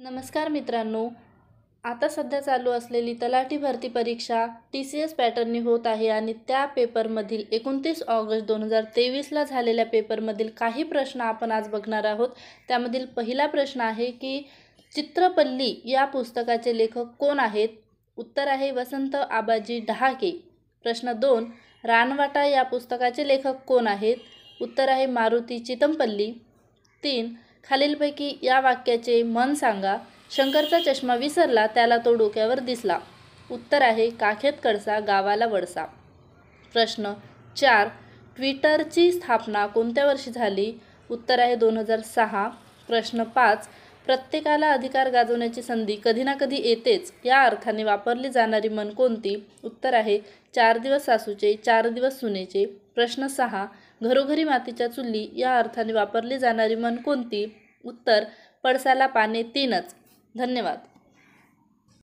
नमस्कार मित्रांनो आता सध्या चालू असलेली तलाठी भरती परीक्षा टी सी एस पॅटर्ननी होत आहे आणि त्या पेपरमधील एकोणतीस ऑगस्ट दोन हजार तेवीसला झालेल्या पेपरमधील काही प्रश्न आपण आज बघणार आहोत त्यामधील पहिला प्रश्न आहे की चित्रपल्ली या पुस्तकाचे लेखक कोण आहेत उत्तर आहे वसंत आबाजी डहाके प्रश्न दोन रानवाटा या पुस्तकाचे लेखक कोण आहेत उत्तर आहे मारुती चितमपल्ली तीन खालीलपैकी या वाक्याचे मन सांगा शंकरचा चष्मा विसरला त्याला तो डोक्यावर दिसला उत्तर आहे काखेत कडसा गावाला वडसा प्रश्न चार ट्विटरची स्थापना कोणत्या वर्षी झाली उत्तर आहे दोन हजार सहा प्रश्न पाच प्रत्येकाला अधिकार गाजवण्याची संधी कधी ना कधी येतेच या अर्थाने वापरली जाणारी मन कोणती उत्तर आहे चार दिवस सासूचे चार दिवस सुनेचे प्रश्न सहा घरोघरी मातीच्या चुल्ली या अर्थाने वापरली जाणारी म्हण कोणती उत्तर पडसाला पाने तीनच धन्यवाद